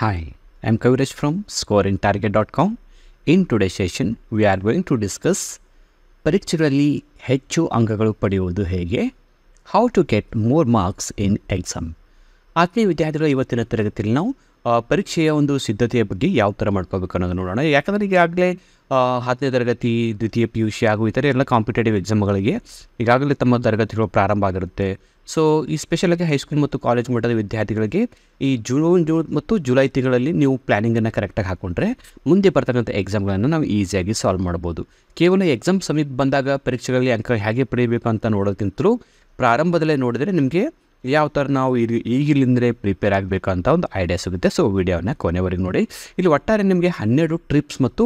Hi I from score I'm target dot com in today session we are going to discuss ಪರೀಕ್ಷೆಗಳಲ್ಲಿ ಹೆಚ್ಚು ಅಂಕಗಳು ಪಡೆಯುವುದು ಹೇಗೆ how to get more marks in exam ಆತ್ಮೀಯ ವಿದ್ಯಾರ್ಥಿಗಳು ಇವತ್ತಿನ ತರಗತಿಯಲ್ಲಿ ನಾವು ಪರೀಕ್ಷೆಯ ಒಂದು ಸಿದ್ಧತೆಯ ಬಗ್ಗೆ ಯಾವ ಥರ ಮಾಡ್ಕೋಬೇಕು ಅನ್ನೋದು ನೋಡೋಣ ಯಾಕಂದರೆ ಈಗಾಗಲೇ ಹತ್ತನೇ ತರಗತಿ ದ್ವಿತೀಯ ಪಿ ಯು ಸಿ ಹಾಗೂ ಥರ ಎಲ್ಲ ಕಾಂಪಿಟೇಟಿವ್ ಎಕ್ಸಾಮ್ಗಳಿಗೆ ಈಗಾಗಲೇ ತಮ್ಮ ತರಗತಿಗಳು ಪ್ರಾರಂಭ ಆಗಿರುತ್ತೆ ಸೊ ಈ ಸ್ಪೆಷಲಾಗಿ ಹೈಸ್ಕೂಲ್ ಮತ್ತು ಕಾಲೇಜ್ ಮಟ್ಟದ ವಿದ್ಯಾರ್ಥಿಗಳಿಗೆ ಈ ಜೂನ್ ಜೂನ್ ಮತ್ತು ಜುಲೈ ತಿಂಗಳಲ್ಲಿ ನೀವು ಪ್ಲ್ಯಾನಿಂಗನ್ನು ಕರೆಕ್ಟಾಗಿ ಹಾಕ್ಕೊಂಡ್ರೆ ಮುಂದೆ ಬರ್ತಕ್ಕಂಥ ಎಕ್ಸಾಮ್ಗಳನ್ನು ನಾವು ಈಸಿಯಾಗಿ ಸಾಲ್ವ್ ಮಾಡ್ಬೋದು ಕೇವಲ ಎಕ್ಸಾಮ್ ಸಮೀಪ ಬಂದಾಗ ಪರೀಕ್ಷೆಗಳಲ್ಲಿ ಅಂಕ ಹೇಗೆ ಪಡೆಯಬೇಕು ಅಂತ ನೋಡೋದಕ್ಕಿಂತಲೂ ಪ್ರಾರಂಭದಲ್ಲೇ ನೋಡಿದರೆ ನಿಮಗೆ ಯಾವ ಥರ ನಾವು ಇದು ಈಗಿಲ್ಲಿಂದರೆ ಪ್ರಿಪೇರ್ ಆಗಬೇಕು ಅಂತ ಒಂದು ಐಡಿಯಾ ಸಿಗುತ್ತೆ ಸೊ ವಿಡಿಯೋನ ಕೊನೆವರೆಗೆ ನೋಡಿ ಇಲ್ಲಿ ಒಟ್ಟಾರೆ ನಿಮಗೆ ಹನ್ನೆರಡು ಟ್ರಿಪ್ಸ್ ಮತ್ತು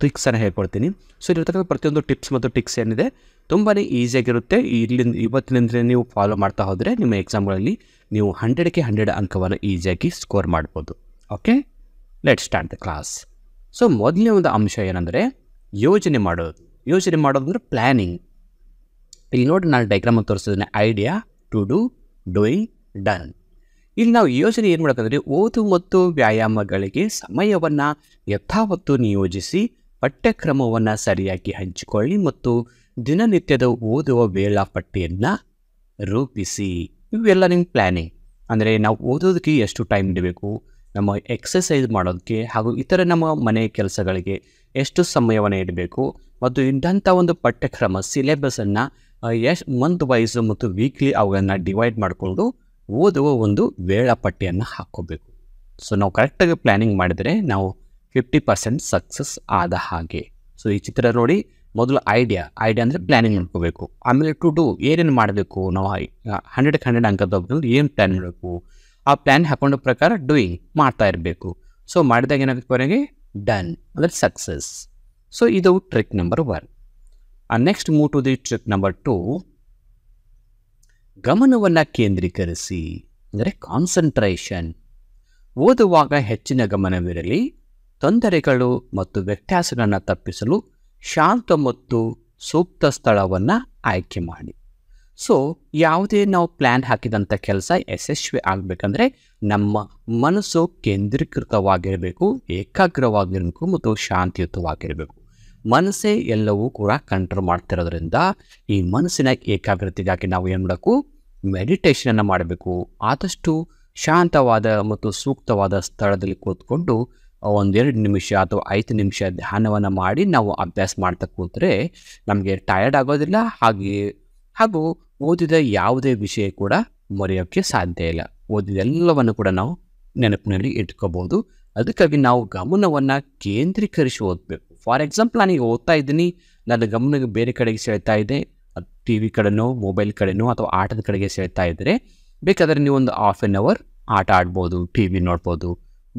ಟ್ರಿಕ್ಸನ್ನು ಹೇಳ್ಕೊಡ್ತೀನಿ ಸೊ ಇರತಕ್ಕಂಥ ಪ್ರತಿಯೊಂದು ಟಿಪ್ಸ್ ಮತ್ತು ಟಿಕ್ಸ್ ಏನಿದೆ ತುಂಬಾ ಈಸಿಯಾಗಿರುತ್ತೆ ಇಲ್ಲಿಂದ ಇವತ್ತಿನಿಂದ ನೀವು ಫಾಲೋ ಮಾಡ್ತಾ ಹೋದರೆ ನಿಮ್ಮ ಎಕ್ಸಾಮ್ಗಳಲ್ಲಿ ನೀವು ಹಂಡ್ರೆಡ್ಗೆ ಹಂಡ್ರೆಡ್ ಅಂಕವನ್ನು ಈಸಿಯಾಗಿ ಸ್ಕೋರ್ ಮಾಡ್ಬೋದು okay let start the class so ಮೊದಲನೇ ಒಂದು ಅಂಶ ಏನಂದರೆ ಯೋಜನೆ ಮಾಡೋದು ಯೋಜನೆ ಮಾಡೋದಂದ್ರೆ ಪ್ಲ್ಯಾನಿಂಗ್ ಇಲ್ಲಿ ನೋಡಿ ನಾನು ಡೈಗ್ರಾಮ್ ತೋರಿಸಿದ್ದೇನೆ idea to do doing done ಇಲ್ಲಿ ನಾವು ಯೋಜನೆ ಏನು ಮಾಡಬೇಕಂದ್ರೆ ಓದು ಮತ್ತು ವ್ಯಾಯಾಮಗಳಿಗೆ ಸಮಯವನ್ನು ಯಥಾವತ್ತು ನಿಯೋಜಿಸಿ ಪಠ್ಯಕ್ರಮವನ್ನು ಸರಿಯಾಗಿ ಹಂಚಿಕೊಳ್ಳಿ ಮತ್ತು ದಿನನಿತ್ಯದ ಓದುವ ವೇಳಾಪಟ್ಟಿಯನ್ನು ರೂಪಿಸಿ ಇವೆಲ್ಲ ನಿಮ್ಮ ಪ್ಲ್ಯಾನಿಂಗ್ ಅಂದರೆ ನಾವು ಓದೋದಕ್ಕೆ ಎಷ್ಟು ಟೈಮ್ ಇಡಬೇಕು ನಮ್ಮ ಎಕ್ಸಸೈಸ್ ಮಾಡೋದಕ್ಕೆ ಹಾಗೂ ಇತರ ನಮ್ಮ ಮನೆ ಕೆಲಸಗಳಿಗೆ ಎಷ್ಟು ಸಮಯವನ್ನು ಇಡಬೇಕು ಮತ್ತು ಇಂಥ ಒಂದು ಪಠ್ಯಕ್ರಮ ಸಿಲೆಬಸನ್ನು ಎಷ್ಟು ಮಂತ್ ವೈಸು ಮತ್ತು ವೀಕ್ಲಿ ಅವುಗಳನ್ನು ಡಿವೈಡ್ ಮಾಡಿಕೊಂಡು ಓದುವ ಒಂದು ವೇಳಾಪಟ್ಟಿಯನ್ನು ಹಾಕ್ಕೋಬೇಕು ಸೊ ನಾವು ಕರೆಕ್ಟಾಗಿ ಪ್ಲ್ಯಾನಿಂಗ್ ಮಾಡಿದರೆ ನಾವು ಫಿಫ್ಟಿ ಪರ್ಸೆಂಟ್ ಸಕ್ಸಸ್ ಆದ ಹಾಗೆ ಸೊ ಈ ಚಿತ್ರ ನೋಡಿ ಮೊದಲು ಐಡಿಯಾ ಐಡಿಯಾ ಅಂದರೆ ಪ್ಲ್ಯಾನಿಂಗ್ ಮಾಡ್ಕೋಬೇಕು ಆಮೇಲೆ ಟು ಡೂ ಏನೇನು ಮಾಡಬೇಕು ನಾವು ಹಂಡ್ರೆಡ್ಗೆ ಹಂಡ್ರೆಡ್ ಅಂಕ ತಗೊಂಡು ಏನು ಪ್ಲ್ಯಾನ್ ಮಾಡಬೇಕು ಆ ಪ್ಲ್ಯಾನ್ ಹಾಕೊಂಡ ಪ್ರಕಾರ ಡೂಯಿಂಗ್ ಮಾಡ್ತಾ ಇರಬೇಕು ಸೊ ಮಾಡಿದಾಗ ಏನಾಗಬೇಕು ಕೊನೆಗೆ ಡನ್ ಅಂದರೆ ಸಕ್ಸಸ್ ಸೊ ಇದು trick number one next move to the trick number two ಗಮನವನ್ನು ಕೇಂದ್ರೀಕರಿಸಿ ಅಂದರೆ ಕಾನ್ಸಂಟ್ರೇಷನ್ ಓದುವಾಗ ಹೆಚ್ಚಿನ ಗಮನವಿರಲಿ ತೊಂದರೆಗಳು ಮತ್ತು ವ್ಯತ್ಯಾಸಗಳನ್ನು ತಪ್ಪಿಸಲು ಶಾಂತ ಮತ್ತು ಸೂಕ್ತ ಸ್ಥಳವನ್ನು ಆಯ್ಕೆ ಮಾಡಿ ಸೊ ಯಾವುದೇ ನಾವು ಪ್ಲ್ಯಾನ್ ಹಾಕಿದಂಥ ಕೆಲಸ ಯಶಸ್ವಿ ಆಗಬೇಕಂದ್ರೆ ನಮ್ಮ ಮನಸ್ಸು ಕೇಂದ್ರೀಕೃತವಾಗಿರಬೇಕು ಏಕಾಗ್ರವಾಗಿರಬೇಕು ಮತ್ತು ಶಾಂತಿಯುತವಾಗಿರಬೇಕು ಮನಸ್ಸೇ ಎಲ್ಲವೂ ಕೂಡ ಕಂಟ್ರೋಲ್ ಮಾಡ್ತಿರೋದ್ರಿಂದ ಈ ಮನಸ್ಸಿನ ಏಕಾಗ್ರತೆಗಾಗಿ ನಾವು ಏನು ಮಾಡಬೇಕು ಮೆಡಿಟೇಷನನ್ನು ಮಾಡಬೇಕು ಆದಷ್ಟು ಶಾಂತವಾದ ಮತ್ತು ಸೂಕ್ತವಾದ ಸ್ಥಳದಲ್ಲಿ ಕೂತ್ಕೊಂಡು ಒಂದೆರಡು ನಿಮಿಷ ಅಥವಾ ಐದು ನಿಮಿಷ ಧ್ಯಾನವನ್ನು ಮಾಡಿ ನಾವು ಅಭ್ಯಾಸ ಮಾಡ್ತಾ ಕೂತರೆ ನಮಗೆ ಟಯರ್ಡ್ ಆಗೋದಿಲ್ಲ ಹಾಗೆಯೇ ಹಾಗೂ ಓದಿದ ಯಾವುದೇ ವಿಷಯ ಕೂಡ ಮರೆಯೋಕ್ಕೆ ಸಾಧ್ಯ ಇಲ್ಲ ಎಲ್ಲವನ್ನು ಕೂಡ ನಾವು ನೆನಪಿನಲ್ಲಿ ಇಟ್ಕೋಬೋದು ಅದಕ್ಕಾಗಿ ನಾವು ಗಮನವನ್ನು ಕೇಂದ್ರೀಕರಿಸಿ ಓದಬೇಕು ಫಾರ್ ಎಕ್ಸಾಂಪಲ್ ನಾನೀಗ ಓದ್ತಾ ಇದ್ದೀನಿ ನನ್ನ ಗಮನ ಬೇರೆ ಕಡೆಗೆ ಸೆಳ್ತಾ ಇದೆ ಟಿ ವಿ ಕಡೆನೋ ಮೊಬೈಲ್ ಕಡೆನೋ ಅಥವಾ ಆಟದ ಕಡೆಗೆ ಸೆಳ್ತಾ ಇದ್ದರೆ ಬೇಕಾದರೆ ನೀವು ಒಂದು ಹಾಫ್ ಆನ್ ಅವರ್ ಆಟ ಆಡ್ಬೋದು ಟಿ ವಿ ನೋಡ್ಬೋದು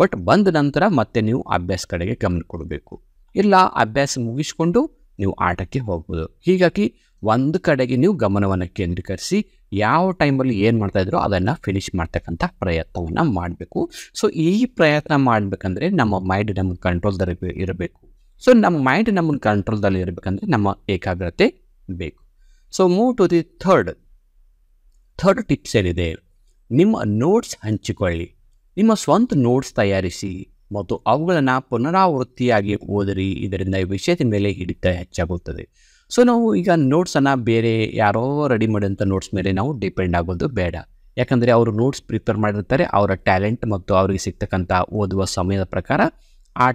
ಬಟ್ ಬಂದ ನಂತರ ಮತ್ತೆ ನೀವು ಅಭ್ಯಾಸ ಕಡೆಗೆ ಗಮನ ಕೊಡಬೇಕು ಇಲ್ಲ ಅಭ್ಯಾಸ ಮುಗಿಸ್ಕೊಂಡು ನೀವು ಆಟಕ್ಕೆ ಹೋಗ್ಬೋದು ಹೀಗಾಗಿ ಒಂದು ಕಡೆಗೆ ನೀವು ಗಮನವನ್ನು ಕೇಂದ್ರೀಕರಿಸಿ ಯಾವ ಟೈಮಲ್ಲಿ ಏನು ಮಾಡ್ತಾಯಿದ್ರು ಅದನ್ನು ಫಿನಿಷ್ ಮಾಡ್ತಕ್ಕಂಥ ಪ್ರಯತ್ನವನ್ನು ಮಾಡಬೇಕು ಸೊ ಈ ಪ್ರಯತ್ನ ಮಾಡಬೇಕಂದ್ರೆ ನಮ್ಮ ಮೈಂಡ್ ನಮ್ಮ ದರ ಇರಬೇಕು ಸೊ ನಮ್ಮ ಮೈಂಡ್ ನಮ್ಮ ಕಂಟ್ರೋಲ್ದಲ್ಲಿ ಇರಬೇಕಂದ್ರೆ ನಮ್ಮ ಏಕಾಗ್ರತೆ ಬೇಕು so move to the third third tips ಏನಿದೆ ನಿಮ್ಮ ನೋಟ್ಸ್ ಹಂಚಿಕೊಳ್ಳಿ ನಿಮ್ಮ ಸ್ವಂತ ನೋಟ್ಸ್ ತಯಾರಿಸಿ ಮತ್ತು ಅವುಗಳನ್ನು ಪುನರಾವೃತ್ತಿಯಾಗಿ ಓದರಿ ಇದರಿಂದ ವಿಷಯದ ಮೇಲೆ ಹಿಡಿತ ಹೆಚ್ಚಾಗುತ್ತದೆ ಸೊ ನಾವು ಈಗ ನೋಟ್ಸನ್ನು ಬೇರೆ ಯಾರೋ ರೆಡಿ ಮಾಡಿದಂಥ ನೋಟ್ಸ್ ಮೇಲೆ ನಾವು ಡಿಪೆಂಡ್ ಆಗೋದು ಬೇಡ ಯಾಕಂದರೆ ಅವರು ನೋಟ್ಸ್ ಪ್ರಿಪೇರ್ ಮಾಡಿರ್ತಾರೆ ಅವರ ಟ್ಯಾಲೆಂಟ್ ಮತ್ತು ಅವರಿಗೆ ಸಿಗ್ತಕ್ಕಂಥ ಓದುವ ಸಮಯದ ಪ್ರಕಾರ ಆ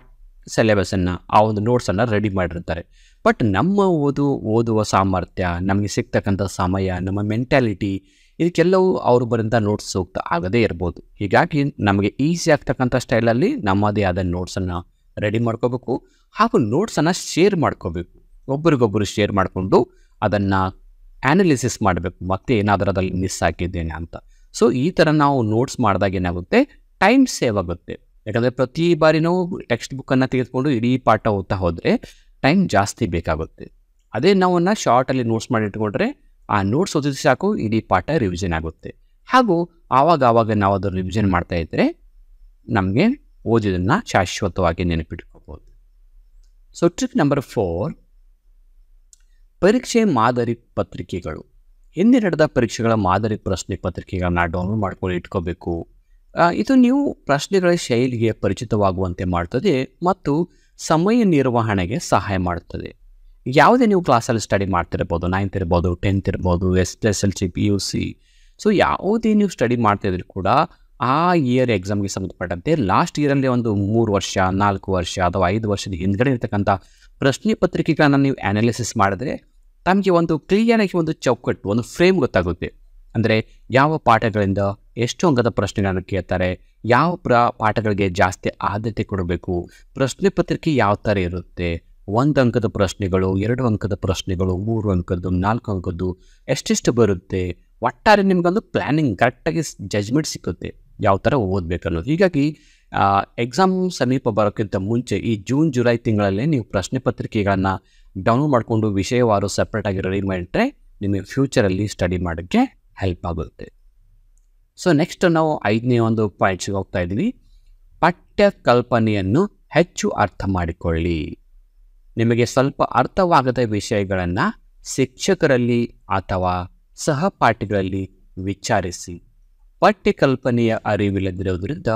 ಸಿಲೆಬಸನ್ನು ಆ ಒಂದು ನೋಟ್ಸನ್ನು ರೆಡಿ ಮಾಡಿರ್ತಾರೆ ಬಟ್ ನಮ್ಮ ಓದು ಓದುವ ಸಾಮರ್ಥ್ಯ ನಮಗೆ ಸಿಗ್ತಕ್ಕಂಥ ಸಮಯ ನಮ್ಮ ಮೆಂಟ್ಯಾಲಿಟಿ ಇದಕ್ಕೆಲ್ಲವೂ ಅವರು ಬರಿಂದ ನೋಟ್ಸ್ ಸೂಕ್ತ ಆಗದೇ ಇರ್ಬೋದು ಹೀಗಾಗಿ ನಮಗೆ ಈಸಿ ಆಗ್ತಕ್ಕಂಥ ಸ್ಟೈಲಲ್ಲಿ ನಮ್ಮದೇ ಆದ ನೋಟ್ಸನ್ನು ರೆಡಿ ಮಾಡ್ಕೋಬೇಕು ಹಾಗೂ ನೋಟ್ಸನ್ನು ಶೇರ್ ಮಾಡ್ಕೋಬೇಕು ಒಬ್ಬರಿಗೊಬ್ಬರು ಶೇರ್ ಮಾಡಿಕೊಂಡು ಅದನ್ನು ಆ್ಯನಲಿಸಿಸ್ ಮಾಡಬೇಕು ಮತ್ತೆ ಏನಾದರೂ ಅದರಲ್ಲಿ ಮಿಸ್ ಹಾಕಿದ್ದೇನೆ ಅಂತ ಸೊ ಈ ಥರ ನಾವು ನೋಟ್ಸ್ ಮಾಡಿದಾಗ ಏನಾಗುತ್ತೆ ಟೈಮ್ ಸೇವ್ ಆಗುತ್ತೆ ಯಾಕಂದರೆ ಪ್ರತಿ ಬಾರಿನೂ ಟೆಕ್ಸ್ಟ್ ಬುಕ್ಕನ್ನು ತೆಗೆದುಕೊಂಡು ಇಡೀ ಪಾಠ ಓದ್ತಾ ಹೋದರೆ ಟೈಮ್ ಜಾಸ್ತಿ ಬೇಕಾಗುತ್ತೆ ಅದೇ ನಾವನ್ನು ಶಾರ್ಟಲ್ಲಿ ನೋಟ್ಸ್ ಮಾಡಿ ಇಟ್ಕೊಂಡ್ರೆ ಆ ನೋಟ್ಸ್ ಓದಿದ್ರೆ ಸಾಕು ಇಡೀ ಪಾಠ ರಿವಿಷನ್ ಆಗುತ್ತೆ ಹಾಗೂ ಆವಾಗ ಆವಾಗ ನಾವು ಅದನ್ನು ರಿವಿಷನ್ ಮಾಡ್ತಾ ಇದ್ದರೆ ನಮಗೆ ಓದಿದ್ದನ್ನು ಶಾಶ್ವತವಾಗಿ ನೆನಪಿಟ್ಕೋಬೋದು ಸೊ ಟ್ರಿಕ್ ನಂಬರ್ ಫೋರ್ ಪರೀಕ್ಷೆ ಮಾದರಿ ಪತ್ರಿಕೆಗಳು ಹಿಂದೆ ನಡೆದ ಪರೀಕ್ಷೆಗಳ ಮಾದರಿ ಪ್ರಶ್ನೆ ಪತ್ರಿಕೆಗಳನ್ನು ಡೌನ್ಲೋಡ್ ಮಾಡ್ಕೊಂಡು ಇಟ್ಕೋಬೇಕು ಇದು ನೀವು ಪ್ರಶ್ನೆಗಳ ಶೈಲಿಗೆ ಪರಿಚಿತವಾಗುವಂತೆ ಮಾಡ್ತದೆ ಮತ್ತು ಸಮಯ ನಿರ್ವಹಣೆಗೆ ಸಹಾಯ ಮಾಡುತ್ತದೆ ಯಾವುದೇ ನೀವು ಕ್ಲಾಸಲ್ಲಿ ಸ್ಟಡಿ ಮಾಡ್ತಿರ್ಬೋದು ನೈನ್ತ್ ಇರ್ಬೋದು ಟೆಂತ್ ಇರ್ಬೋದು S S L C P U C so ಯಾವುದೇ ನೀವು ಸ್ಟಡಿ ಮಾಡ್ತಿದ್ರು ಕೂಡ ಆ ಇಯರ್ ಎಕ್ಸಾಮ್ಗೆ ಸಂಬಂಧಪಟ್ಟಂತೆ ಲಾಸ್ಟ್ ಇಯರಲ್ಲಿ ಒಂದು ಮೂರು ವರ್ಷ ನಾಲ್ಕು ವರ್ಷ ಅಥವಾ ಐದು ವರ್ಷದ ಹಿಂದ್ಗಡೆ ಇರ್ತಕ್ಕಂಥ ಪ್ರಶ್ನೆ ಪತ್ರಿಕೆಗಳನ್ನು ನೀವು ಅನಾಲಿಸಿಸ್ ಮಾಡಿದ್ರೆ ತಮಗೆ ಒಂದು ಆಗಿ ಒಂದು ಚೌಕಟ್ಟು ಒಂದು ಫ್ರೇಮ್ ಗೊತ್ತಾಗುತ್ತೆ ಅಂದರೆ ಯಾವ ಪಾಠಗಳಿಂದ ಎಷ್ಟು ಅಂಕದ ಪ್ರಶ್ನೆಗಳನ್ನು ಕೇಳ್ತಾರೆ ಯಾವ ಪ್ರ ಪಾಠಗಳಿಗೆ ಜಾಸ್ತಿ ಆದ್ಯತೆ ಕೊಡಬೇಕು ಪ್ರಶ್ನೆ ಪತ್ರಿಕೆ ಯಾವ ಥರ ಇರುತ್ತೆ ಒಂದು ಅಂಕದ ಪ್ರಶ್ನೆಗಳು ಎರಡು ಅಂಕದ ಪ್ರಶ್ನೆಗಳು ಮೂರು ಅಂಕದ್ದು ನಾಲ್ಕು ಅಂಕದ್ದು ಎಷ್ಟೆಷ್ಟು ಬರುತ್ತೆ ಒಟ್ಟಾರೆ ನಿಮಗೊಂದು ಪ್ಲ್ಯಾನಿಂಗ್ ಕರೆಕ್ಟಾಗಿ ಜಜ್ಮೆಂಟ್ ಸಿಕ್ಕುತ್ತೆ ಯಾವ ಥರ ಓದಬೇಕನ್ನೋದು ಹೀಗಾಗಿ ಎಕ್ಸಾಮ್ ಸಮೀಪ ಬರೋಕ್ಕಿಂತ ಮುಂಚೆ ಈ ಜೂನ್ ಜುಲೈ ತಿಂಗಳಲ್ಲಿ ನೀವು ಪ್ರಶ್ನೆ ಪತ್ರಿಕೆಗಳನ್ನು ಡೌನ್ಲೋಡ್ ಮಾಡಿಕೊಂಡು ವಿಷಯವಾರು ಸಪ್ರೇಟಾಗಿ ರೆಡಿ ಮಾಡಿಟ್ರೆ ನಿಮಗೆ ಫ್ಯೂಚರಲ್ಲಿ ಸ್ಟಡಿ ಮಾಡೋಕ್ಕೆ ಹೆಲ್ಪ್ ಆಗುತ್ತೆ ಸೊ ನೆಕ್ಸ್ಟ್ ನಾವು ಐದನೇ ಒಂದು ಪಾಯಿಂಟ್ಸ್ಗೆ ಹೋಗ್ತಾ ಇದ್ದೀವಿ ಪಠ್ಯ ಕಲ್ಪನೆಯನ್ನು ಹೆಚ್ಚು ಅರ್ಥ ಮಾಡಿಕೊಳ್ಳಿ ನಿಮಗೆ ಸ್ವಲ್ಪ ಅರ್ಥವಾಗದ ವಿಷಯಗಳನ್ನು ಶಿಕ್ಷಕರಲ್ಲಿ ಅಥವಾ ಸಹಪಾಠಿಗಳಲ್ಲಿ ವಿಚಾರಿಸಿ ಪಠ್ಯಕಲ್ಪನೆಯ ಅರಿವಿಲ್ಲದಿರುವುದರಿಂದ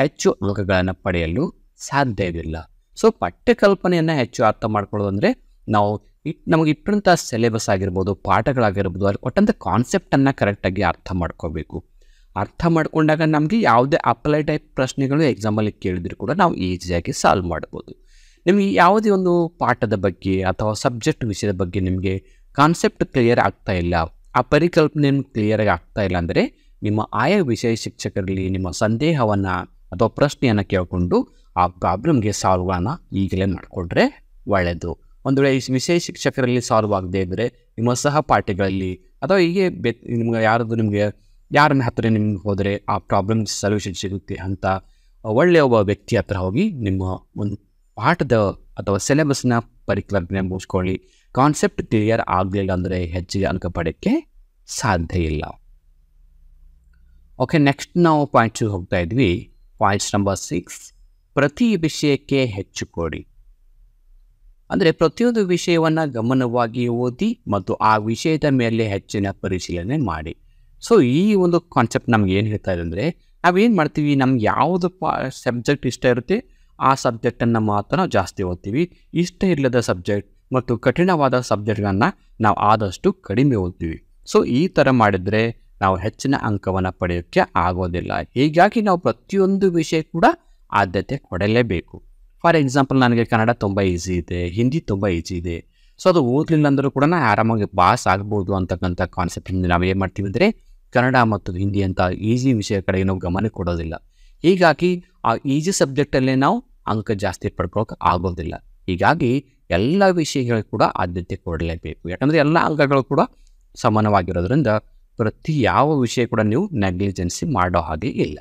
ಹೆಚ್ಚು ಅಂಕಗಳನ್ನು ಪಡೆಯಲು ಸಾಧ್ಯವಿಲ್ಲ ಸೊ ಪಠ್ಯಕಲ್ಪನೆಯನ್ನು ಹೆಚ್ಚು ಅರ್ಥ ಮಾಡ್ಕೊಳ್ಳೋದು ಅಂದರೆ ನಾವು ಇಟ್ ನಮಗೆ ಇಟ್ಟಂಥ ಸಿಲೆಬಸ್ ಆಗಿರ್ಬೋದು ಪಾಠಗಳಾಗಿರ್ಬೋದು ಅಲ್ಲಿ ಕೊಟ್ಟಂಥ ಕಾನ್ಸೆಪ್ಟನ್ನು ಕರೆಕ್ಟಾಗಿ ಅರ್ಥ ಮಾಡ್ಕೋಬೇಕು ಅರ್ಥ ಮಾಡಿಕೊಂಡಾಗ ನಮಗೆ ಯಾವುದೇ ಅಪ್ಲೈ ಟೈಪ್ ಪ್ರಶ್ನೆಗಳು ಎಕ್ಸಾಮಲ್ಲಿ ಕೇಳಿದ್ರು ಕೂಡ ನಾವು ಈಸಿಯಾಗಿ ಸಾಲ್ವ್ ಮಾಡ್ಬೋದು ನಿಮಗೆ ಯಾವುದೇ ಒಂದು ಪಾಠದ ಬಗ್ಗೆ ಅಥವಾ ಸಬ್ಜೆಕ್ಟ್ ವಿಷಯದ ಬಗ್ಗೆ ನಿಮಗೆ ಕಾನ್ಸೆಪ್ಟ್ ಕ್ಲಿಯರ್ ಆಗ್ತಾ ಇಲ್ಲ ಆ ಪರಿಕಲ್ಪನೆ ಕ್ಲಿಯರಾಗಿ ಆಗ್ತಾ ಇಲ್ಲ ಅಂದರೆ ನಿಮ್ಮ ಆಯಾ ವಿಷಯ ಶಿಕ್ಷಕರಲ್ಲಿ ನಿಮ್ಮ ಸಂದೇಹವನ್ನು ಅಥವಾ ಪ್ರಶ್ನೆಯನ್ನು ಕೇಳಿಕೊಂಡು ಆ ಪ್ರಾಬ್ಲಮ್ಗೆ ಸಾಲ್ವನ್ನ ಈಗಲೇ ಮಾಡಿಕೊಂಡ್ರೆ ಒಳ್ಳೆಯದು ಒಂದು ವೇಳೆ ವಿಶೇಷ ಶಿಕ್ಷಕರಲ್ಲಿ ಸಾಲ್ವ್ ಆಗದೇ ಇದ್ದರೆ ನಿಮ್ಮ ಸಹಪಾಠಿಗಳಲ್ಲಿ ಅಥವಾ ಹೀಗೆ ಬೆ ನಿಮ್ಗೆ ಯಾರಾದರೂ ನಿಮಗೆ ಯಾರನ್ನ ಹತ್ತಿರ ನಿಮ್ಗೆ ಹೋದರೆ ಆ ಪ್ರಾಬ್ಲಮ್ ಸೊಲ್ಯೂಷನ್ ಸಿಗುತ್ತೆ ಅಂತ ಒಳ್ಳೆಯ ಒಬ್ಬ ವ್ಯಕ್ತಿ ಹತ್ರ ಹೋಗಿ ನಿಮ್ಮ ಒಂದು ಪಾಠದ ಅಥವಾ ಸಿಲೆಬಸ್ನ ಪರಿಕಲ್ಪನೆ ಮುಗಿಸ್ಕೊಳ್ಳಿ ಕಾನ್ಸೆಪ್ಟ್ ಕ್ಲಿಯರ್ ಆಗಲಿಲ್ಲ ಅಂದರೆ ಹೆಚ್ಚಿಗೆ ಅಂಕ ಪಡೋಕ್ಕೆ ಸಾಧ್ಯ ಇಲ್ಲ ಓಕೆ ನೆಕ್ಸ್ಟ್ ನಾವು ಪಾಯಿಂಟ್ಸಿಗೆ ಹೋಗ್ತಾ ಇದ್ವಿ ಪಾಯಿಂಟ್ಸ್ ನಂಬರ್ ಸಿಕ್ಸ್ ಪ್ರತಿ ವಿಷಯಕ್ಕೆ ಹೆಚ್ಚು ಕೊಡಿ ಅಂದರೆ ಪ್ರತಿಯೊಂದು ವಿಷಯವನ್ನು ಗಮನವಾಗಿ ಓದಿ ಮತ್ತು ಆ ವಿಷಯದ ಮೇಲೆ ಹೆಚ್ಚಿನ ಪರಿಶೀಲನೆ ಮಾಡಿ ಸೊ ಈ ಒಂದು ಕಾನ್ಸೆಪ್ಟ್ ನಮ್ಗೆ ಏನು ಹೇಳ್ತಾ ಇದೆ ಅಂದರೆ ನಾವೇನು ಮಾಡ್ತೀವಿ ನಮ್ಗೆ ಯಾವುದು ಸಬ್ಜೆಕ್ಟ್ ಇಷ್ಟ ಇರುತ್ತೆ ಆ ಸಬ್ಜೆಕ್ಟನ್ನು ಮಾತ್ರ ನಾವು ಜಾಸ್ತಿ ಓದ್ತೀವಿ ಇಷ್ಟ ಇಲ್ಲದ ಸಬ್ಜೆಕ್ಟ್ ಮತ್ತು ಕಠಿಣವಾದ ಸಬ್ಜೆಕ್ಟ್ಗಳನ್ನು ನಾವು ಆದಷ್ಟು ಕಡಿಮೆ ಓದ್ತೀವಿ ಸೊ ಈ ಥರ ಮಾಡಿದರೆ ನಾವು ಹೆಚ್ಚಿನ ಅಂಕವನ್ನು ಪಡೆಯೋಕ್ಕೆ ಆಗೋದಿಲ್ಲ ಹೀಗಾಗಿ ನಾವು ಪ್ರತಿಯೊಂದು ವಿಷಯ ಕೂಡ ಆದ್ಯತೆ ಕೊಡಲೇಬೇಕು ಫಾರ್ ಎಕ್ಸಾಂಪಲ್ ನನಗೆ ಕನ್ನಡ ತುಂಬ ಈಸಿ ಇದೆ ಹಿಂದಿ ತುಂಬ ಈಸಿ ಇದೆ ಸೊ ಅದು ಓದಲಿಲ್ಲ ಅಂದರೂ ಕೂಡ ನಾನು ಆರಾಮಾಗಿ ಪಾಸ್ ಆಗ್ಬೋದು ಅಂತಕ್ಕಂಥ ಕಾನ್ಸೆಪ್ಟಿಂದ ನಾವು ಏನು ಮಾಡ್ತೀವಿ ಅಂದರೆ ಕನ್ನಡ ಮತ್ತು ಹಿಂದಿ ಅಂತ ಈಸಿ ವಿಷಯ ಕಡೆ ನಾವು ಗಮನ ಕೊಡೋದಿಲ್ಲ ಹೀಗಾಗಿ ಆ ಈಸಿ ಸಬ್ಜೆಕ್ಟಲ್ಲೇ ನಾವು ಅಂಕ ಜಾಸ್ತಿ ಪಡ್ಕೊಳಕ್ಕೆ ಆಗೋದಿಲ್ಲ ಹೀಗಾಗಿ ಎಲ್ಲ ವಿಷಯಗಳು ಕೂಡ ಆದ್ಯತೆ ಕೊಡಲೇಬೇಕು ಯಾಕಂದರೆ ಎಲ್ಲ ಅಂಕಗಳು ಕೂಡ ಸಮಾನವಾಗಿರೋದ್ರಿಂದ ಪ್ರತಿ ಯಾವ ವಿಷಯ ಕೂಡ ನೀವು ನೆಗ್ಲಿಜೆನ್ಸಿ ಮಾಡೋ ಹಾಗೆ ಇಲ್ಲ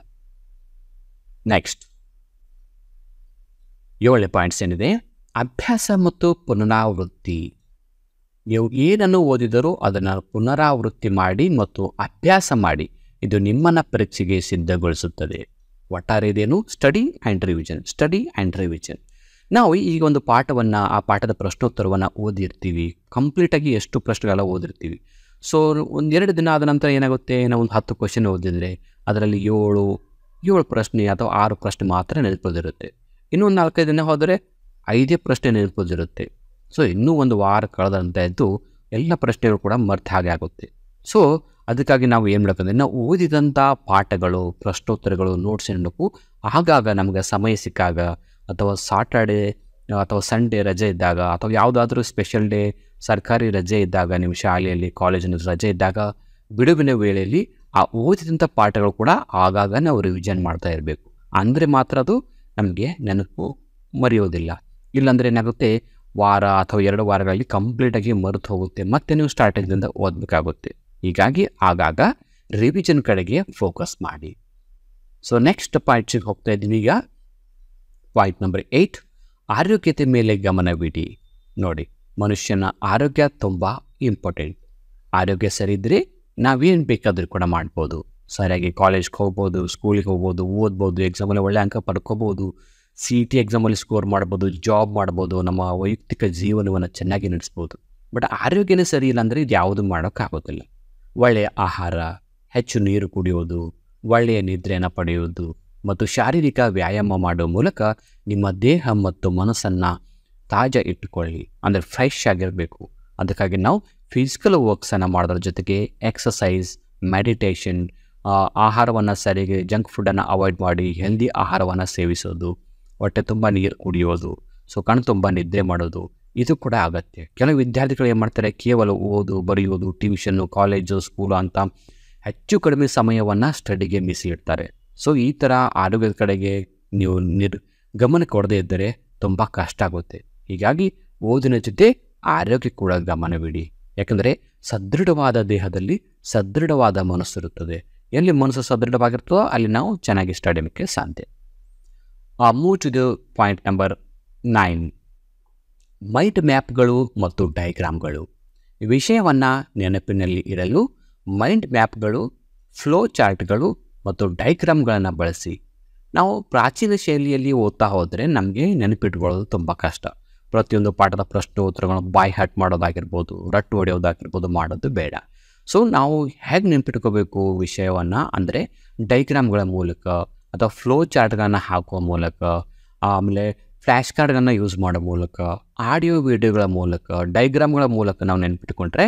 ನೆಕ್ಸ್ಟ್ ಏಳನೇ ಪಾಯಿಂಟ್ಸ್ ಏನಿದೆ ಅಭ್ಯಾಸ ಮತ್ತು ಪುನರಾವೃತ್ತಿ ನೀವು ಏನನ್ನು ಓದಿದರೂ ಅದನ್ನು ಪುನರಾವೃತ್ತಿ ಮಾಡಿ ಮತ್ತು ಅಭ್ಯಾಸ ಮಾಡಿ ಇದು ನಿಮ್ಮನ್ನು ಪರೀಕ್ಷೆಗೆ ಸಿದ್ಧಗೊಳಿಸುತ್ತದೆ ಒಟ್ಟಾರೆ ಇದೇನು study and revision study and revision ನಾವು ಈಗ ಒಂದು ಪಾಠವನ್ನು ಆ ಪಾಠದ ಪ್ರಶ್ನೋತ್ತರವನ್ನು ಓದಿರ್ತೀವಿ ಕಂಪ್ಲೀಟಾಗಿ ಎಷ್ಟು ಪ್ರಶ್ನೆಗಳ ಓದಿರ್ತೀವಿ ಸೊ ಒಂದೆರಡು ದಿನ ಆದ ನಂತರ ಏನಾಗುತ್ತೆ ನಾವು ಒಂದು ಹತ್ತು ಕ್ವಶನ್ ಓದಿದರೆ ಅದರಲ್ಲಿ ಏಳು ಏಳು ಪ್ರಶ್ನೆ ಅಥವಾ ಆರು ಪ್ರಶ್ನೆ ಮಾತ್ರ ನೆನಪದಿರುತ್ತೆ ಇನ್ನೊಂದು ನಾಲ್ಕೈದು ದಿನ ಹೋದರೆ ಐದೇ ಪ್ರಶ್ನೆ ನೆನಪುದಿರುತ್ತೆ ಸೊ ಇನ್ನೂ ಒಂದು ವಾರ ಇದ್ದು ಎಲ್ಲ ಪ್ರಶ್ನೆಗಳು ಕೂಡ ಮರ್ತ ಹಾಗೆ ಆಗುತ್ತೆ ಸೊ ಅದಕ್ಕಾಗಿ ನಾವು ಏನು ಮಾಡಬೇಕಂದ್ರೆ ನಾವು ಓದಿದಂಥ ಪಾಠಗಳು ಪ್ರಶ್ನೋತ್ತರಗಳು ನೋಟ್ಸ್ ಏನ್ಬೇಕು ಆಗಾಗ ನಮಗೆ ಸಮಯ ಸಿಕ್ಕಾಗ ಅಥವಾ ಸಾಟರ್ಡೆ ಅಥವಾ ಸಂಡೇ ರಜೆ ಇದ್ದಾಗ ಅಥವಾ ಯಾವುದಾದ್ರೂ ಸ್ಪೆಷಲ್ ಡೇ ಸರ್ಕಾರಿ ರಜೆ ಇದ್ದಾಗ ನಿಮ್ಮ ಶಾಲೆಯಲ್ಲಿ ಕಾಲೇಜಿನಲ್ಲಿ ರಜೆ ಇದ್ದಾಗ ಬಿಡುವಿನ ವೇಳೆಯಲ್ಲಿ ಆ ಓದಿದಂಥ ಪಾಠಗಳು ಕೂಡ ಆಗಾಗ ನಾವು ರಿವಿಷನ್ ಮಾಡ್ತಾ ಇರಬೇಕು ಅಂದರೆ ಮಾತ್ರ ಅದು ನಮಗೆ ನೆನಪು ಮರೆಯೋದಿಲ್ಲ ಇಲ್ಲಾಂದರೆ ಏನಾಗುತ್ತೆ ವಾರ ಅಥವಾ ಎರಡು ವಾರಗಳಲ್ಲಿ ಕಂಪ್ಲೀಟಾಗಿ ಮರೆತು ಹೋಗುತ್ತೆ ಮತ್ತೆ ನೀವು ಸ್ಟಾರ್ಟಿಂಗ್ದಿಂದ ಓದಬೇಕಾಗುತ್ತೆ ಹೀಗಾಗಿ ಆಗಾಗ ರಿವಿಷನ್ ಕಡೆಗೆ ಫೋಕಸ್ ಮಾಡಿ ಸೊ ನೆಕ್ಸ್ಟ್ ಪಾಯಿಂಟ್ಸಿಗೆ ಹೋಗ್ತಾ ಇದ್ದೀನಿ ಈಗ ಪಾಯಿಂಟ್ ನಂಬರ್ ಏಯ್ಟ್ ಆರೋಗ್ಯತೆ ಮೇಲೆ ಗಮನವಿಡಿ ನೋಡಿ ಮನುಷ್ಯನ ಆರೋಗ್ಯ ತುಂಬ ಇಂಪಾರ್ಟೆಂಟ್ ಆರೋಗ್ಯ ಸರಿ ಇದ್ದರೆ ನಾವೇನು ಬೇಕಾದರೂ ಕೂಡ ಮಾಡ್ಬೋದು ಸರಿಯಾಗಿ ಕಾಲೇಜ್ಗೆ ಹೋಗ್ಬೋದು ಸ್ಕೂಲಿಗೆ ಹೋಗ್ಬೋದು ಓದ್ಬೋದು ಎಕ್ಸಾಮಲ್ಲಿ ಒಳ್ಳೆ ಅಂಕ ಪಡ್ಕೋಬೋದು ಸಿ ಇ ಟಿ ಎಕ್ಸಾಮಲ್ಲಿ ಸ್ಕೋರ್ ಮಾಡ್ಬೋದು ಜಾಬ್ ಮಾಡ್ಬೋದು ನಮ್ಮ ವೈಯಕ್ತಿಕ ಜೀವನವನ್ನು ಚೆನ್ನಾಗಿ ನಡೆಸ್ಬೋದು ಬಟ್ ಆರೋಗ್ಯನೇ ಸರಿ ಇಲ್ಲ ಅಂದರೆ ಇದು ಯಾವುದು ಮಾಡೋಕ್ಕಾಗೋದಿಲ್ಲ ಒಳ್ಳೆಯ ಆಹಾರ ಹೆಚ್ಚು ನೀರು ಕುಡಿಯೋದು ಒಳ್ಳೆಯ ನಿದ್ರೆಯನ್ನು ಪಡೆಯೋದು ಮತ್ತು ಶಾರೀರಿಕ ವ್ಯಾಯಾಮ ಮಾಡೋ ಮೂಲಕ ನಿಮ್ಮ ದೇಹ ಮತ್ತು ಮನಸ್ಸನ್ನು ತಾಜಾ ಇಟ್ಟುಕೊಳ್ಳಿ ಅಂದರೆ ಫ್ರೆಶ್ ಆಗಿರಬೇಕು ಅದಕ್ಕಾಗಿ ನಾವು ಫಿಸಿಕಲ್ ವರ್ಕ್ಸನ್ನು ಮಾಡೋದ್ರ ಜೊತೆಗೆ ಎಕ್ಸಸೈಸ್ ಮೆಡಿಟೇಷನ್ ಆಹಾರವನ್ನು ಸರಿಗೆ ಜಂಕ್ ಫುಡ್ಡನ್ನು ಅವಾಯ್ಡ್ ಮಾಡಿ ಹೆಲ್ದಿ ಆಹಾರವನ್ನು ಸೇವಿಸೋದು ಹೊಟ್ಟೆ ತುಂಬ ನೀರು ಕುಡಿಯೋದು ಸೊ ಕಣ್ ತುಂಬ ನಿದ್ರೆ ಮಾಡೋದು ಇದು ಕೂಡ ಅಗತ್ಯ ಕೆಲವು ವಿದ್ಯಾರ್ಥಿಗಳು ಏನು ಮಾಡ್ತಾರೆ ಕೇವಲ ಓದು ಬರೆಯೋದು ಟ್ಯೂಷನ್ನು ಕಾಲೇಜು ಸ್ಕೂಲು ಅಂತ ಹೆಚ್ಚು ಕಡಿಮೆ ಸಮಯವನ್ನು ಸ್ಟಡಿಗೆ ಮಿಸ್ ಇಡ್ತಾರೆ ಸೊ ಈ ಥರ ಆರೋಗ್ಯದ ಕಡೆಗೆ ನೀವು ನಿರ್ ಗಮನ ಕೊಡದೇ ಇದ್ದರೆ ತುಂಬ ಕಷ್ಟ ಆಗುತ್ತೆ ಹೀಗಾಗಿ ಓದಿನ ಜೊತೆ ಆರೋಗ್ಯ ಕೂಡ ಗಮನವಿಡಿ ಯಾಕಂದರೆ ಸದೃಢವಾದ ದೇಹದಲ್ಲಿ ಸದೃಢವಾದ ಮನಸ್ಸಿರುತ್ತದೆ ಎಲ್ಲಿ ಮನಸ್ಸು ಸದೃಢವಾಗಿರ್ತೋ ಅಲ್ಲಿ ನಾವು ಚೆನ್ನಾಗಿ ಸ್ಟಡಿ ಸಾಧ್ಯ ಸಾಧ್ಯ move to the point number nine mind ಮ್ಯಾಪ್ಗಳು ಮತ್ತು ಡಯಾಗ್ರಾಮ್ಗಳು ವಿಷಯವನ್ನು ನೆನಪಿನಲ್ಲಿ ಇರಲು ಮೈಂಡ್ ಮ್ಯಾಪ್ಗಳು ಫ್ಲೋ ಚಾರ್ಟ್ಗಳು ಮತ್ತು ಡೈಗ್ರಾಮ್ಗಳನ್ನು ಬಳಸಿ ನಾವು ಪ್ರಾಚೀನ ಶೈಲಿಯಲ್ಲಿ ಓದ್ತಾ ಹೋದರೆ ನಮಗೆ ನೆನಪಿಟ್ಕೊಳ್ಳೋದು ತುಂಬ ಕಷ್ಟ ಪ್ರತಿಯೊಂದು ಪಾಠದ ಪ್ರಶ್ನೋತ್ತರಗಳನ್ನು ಬಾಯ್ ಹಾಟ್ ಮಾಡೋದಾಗಿರ್ಬೋದು ರಟ್ಟು ಹೊಡೆಯೋದಾಗಿರ್ಬೋದು ಮಾಡೋದು ಬೇಡ ಸೊ ನಾವು ಹೇಗೆ ನೆನ್ಪಿಟ್ಕೋಬೇಕು ವಿಷಯವನ್ನು ಅಂದರೆ ಡೈಗ್ರಾಮ್ಗಳ ಮೂಲಕ ಅಥವಾ ಫ್ಲೋ ಚಾರ್ಟ್ಗಳನ್ನು ಹಾಕುವ ಮೂಲಕ ಆಮೇಲೆ ಫ್ಲ್ಯಾಶ್ ಕಾರ್ಡ್ಗಳನ್ನು ಯೂಸ್ ಮಾಡೋ ಮೂಲಕ ಆಡಿಯೋ ವಿಡಿಯೋಗಳ ಮೂಲಕ ಡೈಗ್ರಾಮ್ಗಳ ಮೂಲಕ ನಾವು ನೆನ್ಪಿಟ್ಕೊಂಡ್ರೆ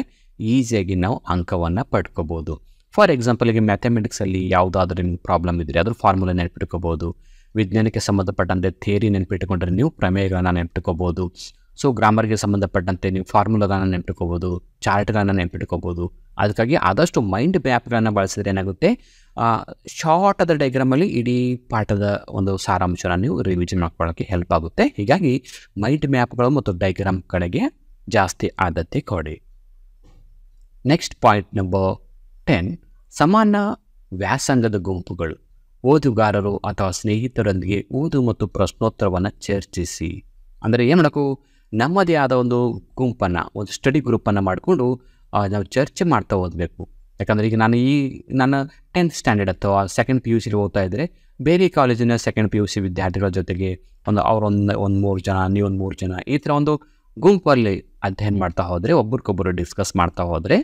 ಈಸಿಯಾಗಿ ನಾವು ಅಂಕವನ್ನು ಪಡ್ಕೋಬೋದು ಫಾರ್ ಎಕ್ಸಾಂಪಲ್ಗೆ ಮ್ಯಾಥಮೆಟಿಕ್ಸಲ್ಲಿ ಯಾವುದಾದ್ರೂ ನಿಮ್ಗೆ ಪ್ರಾಬ್ಲಮ್ ಇದ್ದರೆ ಅದ್ರ ಫಾರ್ಮುಲ ನೆನ್ಪಿಟ್ಕೋಬೋದು ವಿಜ್ಞಾನಕ್ಕೆ ಸಂಬಂಧಪಟ್ಟಂತೆ ಥೇರಿ ನೆನ್ಪಿಟ್ಕೊಂಡ್ರೆ ನೀವು ಪ್ರಮೇಯಗಳನ್ನು ನೆನ್ಪಿಟ್ಕೋಬೋದು ಸೊ ಗ್ರಾಮರ್ಗೆ ಸಂಬಂಧಪಟ್ಟಂತೆ ನೀವು ಫಾರ್ಮುಲಾಗಳನ್ನು ನೆನ್ಪಿಟ್ಕೋಬೋದು ಚಾರ್ಟ್ಗಳನ್ನು ನೆನ್ಪಿಟ್ಕೋಬೋದು ಅದಕ್ಕಾಗಿ ಆದಷ್ಟು ಮೈಂಡ್ ಮ್ಯಾಪ್ಗಳನ್ನು ಬಳಸಿದ್ರೆ ಏನಾಗುತ್ತೆ ಶಾರ್ಟ್ ಆದ ಡೈಗ್ರಾಮಲ್ಲಿ ಇಡೀ ಪಾಠದ ಒಂದು ಸಾರಾಂಶನ ನೀವು ರಿವಿಷನ್ ಮಾಡ್ಕೊಳ್ಳೋಕ್ಕೆ ಹೆಲ್ಪ್ ಆಗುತ್ತೆ ಹೀಗಾಗಿ ಮೈಂಡ್ ಮ್ಯಾಪ್ಗಳು ಮತ್ತು ಡೈಗ್ರಾಮ್ ಕಡೆಗೆ ಜಾಸ್ತಿ ಆದ್ಯತೆ ಕೊಡಿ ನೆಕ್ಸ್ಟ್ ಪಾಯಿಂಟ್ ನಂಬರ್ ಟೆನ್ ಸಮಾನ ವ್ಯಾಸಂಗದ ಗುಂಪುಗಳು ಓದುಗಾರರು ಅಥವಾ ಸ್ನೇಹಿತರೊಂದಿಗೆ ಓದು ಮತ್ತು ಪ್ರಶ್ನೋತ್ತರವನ್ನು ಚರ್ಚಿಸಿ ಅಂದರೆ ಏನು ಮಾಡೋಕ್ಕು ನಮ್ಮದೇ ಆದ ಒಂದು ಗುಂಪನ್ನು ಒಂದು ಸ್ಟಡಿ ಗ್ರೂಪನ್ನು ಮಾಡಿಕೊಂಡು ನಾವು ಚರ್ಚೆ ಮಾಡ್ತಾ ಓದಬೇಕು ಯಾಕಂದರೆ ಈಗ ನಾನು ಈ ನನ್ನ ಟೆಂತ್ ಸ್ಟ್ಯಾಂಡರ್ಡ್ ಅಥವಾ ಸೆಕೆಂಡ್ ಪಿ ಯು ಸಿಲಿ ಓದ್ತಾ ಇದ್ದರೆ ಬೇರೆ ಕಾಲೇಜಿನ ಸೆಕೆಂಡ್ ಪಿ ಯು ಸಿ ವಿದ್ಯಾರ್ಥಿಗಳ ಜೊತೆಗೆ ಒಂದು ಅವರೊಂದು ಒಂದು ಮೂರು ಜನ ನೀವೊಂದು ಮೂರು ಜನ ಈ ಥರ ಒಂದು ಗುಂಪಲ್ಲಿ ಅಧ್ಯಯನ ಮಾಡ್ತಾ ಹೋದರೆ ಒಬ್ರಿಗೊಬ್ಬರು ಡಿಸ್ಕಸ್ ಮಾಡ್ತಾ ಹೋದರೆ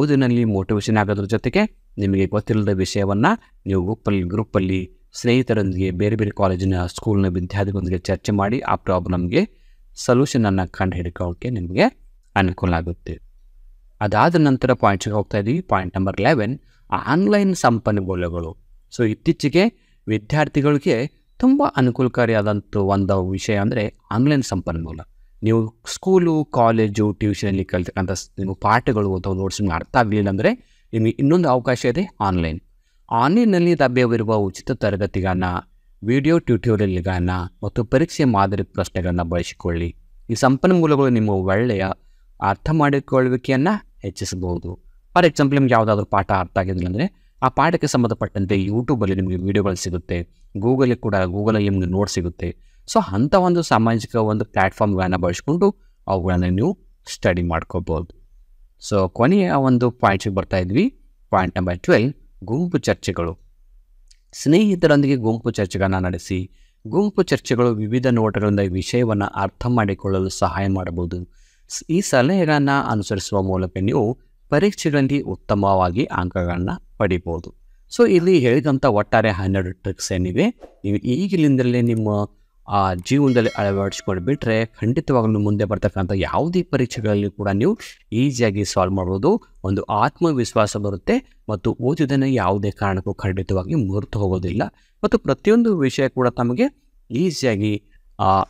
ಓದಿನಲ್ಲಿ ಮೋಟಿವೇಶನ್ ಆಗೋದ್ರ ಜೊತೆಗೆ ನಿಮಗೆ ಗೊತ್ತಿಲ್ಲದ ವಿಷಯವನ್ನು ನೀವು ಗ್ರೂಪಲ್ಲಿ ಗ್ರೂಪಲ್ಲಿ ಸ್ನೇಹಿತರೊಂದಿಗೆ ಬೇರೆ ಬೇರೆ ಕಾಲೇಜಿನ ಸ್ಕೂಲ್ನ ವಿದ್ಯಾರ್ಥಿಗಳೊಂದಿಗೆ ಚರ್ಚೆ ಮಾಡಿ ಆ ಪ್ರಾಬ್ಲಮ್ಗೆ ಸೊಲ್ಯೂಷನನ್ನು ಕಂಡು ಹಿಡ್ಕೊಳ್ಳೋಕ್ಕೆ ನಿಮಗೆ ಅನುಕೂಲ ಆಗುತ್ತೆ ಅದಾದ ನಂತರ ಪಾಯಿಂಟ್ಸ್ಗೆ ಹೋಗ್ತಾ ಇದ್ದೀವಿ ಪಾಯಿಂಟ್ ನಂಬರ್ ಲೆವೆನ್ ಆನ್ಲೈನ್ ಸಂಪನ್ಮೂಲಗಳು ಸೊ ಇತ್ತೀಚೆಗೆ ವಿದ್ಯಾರ್ಥಿಗಳಿಗೆ ತುಂಬ ಅನುಕೂಲಕಾರಿಯಾದಂಥ ಒಂದು ವಿಷಯ ಅಂದರೆ ಆನ್ಲೈನ್ ಸಂಪನ್ಮೂಲ ನೀವು ಸ್ಕೂಲು ಕಾಲೇಜು ಟ್ಯೂಷನಲ್ಲಿ ಕಲಿತಕ್ಕಂಥ ನಿಮ್ಮ ಪಾಠಗಳು ಅಥವಾ ನೋಟ್ಸ್ ನಿಮ್ಗೆ ಅರ್ಥ ಆಗಲಿಲ್ಲ ಅಂದರೆ ನಿಮಗೆ ಇನ್ನೊಂದು ಅವಕಾಶ ಇದೆ ಆನ್ಲೈನ್ ಆನ್ಲೈನ್ನಲ್ಲಿ ಲಭ್ಯವಿರುವ ಉಚಿತ ತರಗತಿಗಳನ್ನ ವಿಡಿಯೋ ಟ್ಯೂಟೋರಿಯಲ್ಗಳನ್ನ ಮತ್ತು ಪರೀಕ್ಷೆ ಮಾದರಿ ಪ್ರಶ್ನೆಗಳನ್ನು ಬಳಸಿಕೊಳ್ಳಿ ಈ ಸಂಪನ್ಮೂಲಗಳು ನಿಮ್ಮ ಒಳ್ಳೆಯ ಅರ್ಥ ಮಾಡಿಕೊಳ್ಳುವಿಕೆಯನ್ನು ಹೆಚ್ಚಿಸಬಹುದು ಫಾರ್ ಎಕ್ಸಾಂಪಲ್ ನಿಮ್ಗೆ ಯಾವುದಾದ್ರೂ ಪಾಠ ಅರ್ಥ ಆಗಿರಲಿಲ್ಲ ಅಂದರೆ ಆ ಪಾಠಕ್ಕೆ ಸಂಬಂಧಪಟ್ಟಂತೆ ಯೂಟ್ಯೂಬಲ್ಲಿ ನಿಮಗೆ ವಿಡಿಯೋಗಳು ಸಿಗುತ್ತೆ ಗೂಗಲಿಗೆ ಕೂಡ ಗೂಗಲಲ್ಲಿ ನಿಮಗೆ ನೋಟ್ ಸಿಗುತ್ತೆ ಸೊ ಅಂಥ ಒಂದು ಸಾಮಾಜಿಕ ಒಂದು ಪ್ಲ್ಯಾಟ್ಫಾರ್ಮ್ಗಳನ್ನು ಬಳಸ್ಕೊಂಡು ಅವುಗಳನ್ನು ನೀವು ಸ್ಟಡಿ ಮಾಡ್ಕೋಬೋದು ಸೊ ಕೊನೆಯ ಒಂದು ಪಾಯಿಂಟ್ಸಿಗೆ ಬರ್ತಾ ಇದ್ವಿ ಪಾಯಿಂಟ್ ನಂಬರ್ ಟ್ವೆಲ್ ಗುಂಪು ಚರ್ಚೆಗಳು ಸ್ನೇಹಿತರೊಂದಿಗೆ ಗುಂಪು ಚರ್ಚೆಗಳನ್ನು ನಡೆಸಿ ಗುಂಪು ಚರ್ಚೆಗಳು ವಿವಿಧ ನೋಟಗಳಿಂದ ವಿಷಯವನ್ನು ಅರ್ಥ ಮಾಡಿಕೊಳ್ಳಲು ಸಹಾಯ ಮಾಡಬಹುದು ಈ ಸಲಹೆಗಳನ್ನು ಅನುಸರಿಸುವ ಮೂಲಕ ನೀವು ಪರೀಕ್ಷೆಗಳಲ್ಲಿ ಉತ್ತಮವಾಗಿ ಅಂಕಗಳನ್ನು ಪಡಿಬೋದು ಸೊ ಇಲ್ಲಿ ಹೇಳಿದಂಥ ಒಟ್ಟಾರೆ ಹನ್ನೆರಡು ಟ್ರಿಕ್ಸ್ ಏನಿವೆ ನೀವು ಈಗಿಲಿಂದಲೇ ನಿಮ್ಮ ಆ ಜೀವನದಲ್ಲಿ ಅಳವಡಿಸ್ಕೊಂಡು ಬಿಟ್ಟರೆ ಖಂಡಿತವಾಗಲೂ ಮುಂದೆ ಬರ್ತಕ್ಕಂಥ ಯಾವುದೇ ಪರೀಕ್ಷೆಗಳಲ್ಲಿ ಕೂಡ ನೀವು ಈಸಿಯಾಗಿ ಸಾಲ್ವ್ ಮಾಡ್ಬೋದು ಒಂದು ಆತ್ಮವಿಶ್ವಾಸ ಬರುತ್ತೆ ಮತ್ತು ಓದಿದನೇ ಯಾವುದೇ ಕಾರಣಕ್ಕೂ ಖಂಡಿತವಾಗಿ ಮುರ್ತು ಹೋಗೋದಿಲ್ಲ ಮತ್ತು ಪ್ರತಿಯೊಂದು ವಿಷಯ ಕೂಡ ತಮಗೆ ಈಸಿಯಾಗಿ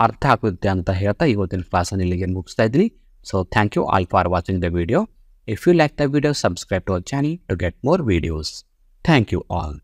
ಅರ್ಥ ಆಗುತ್ತೆ ಅಂತ ಹೇಳ್ತಾ ಇವತ್ತಿನ ಕ್ಲಾಸನ್ನು ಇಲ್ಲಿಗೆ ಮುಗಿಸ್ತಾ ಇದ್ದೀನಿ So thank you all for watching the video. If you like the video, subscribe to our channel to get more videos. Thank you all.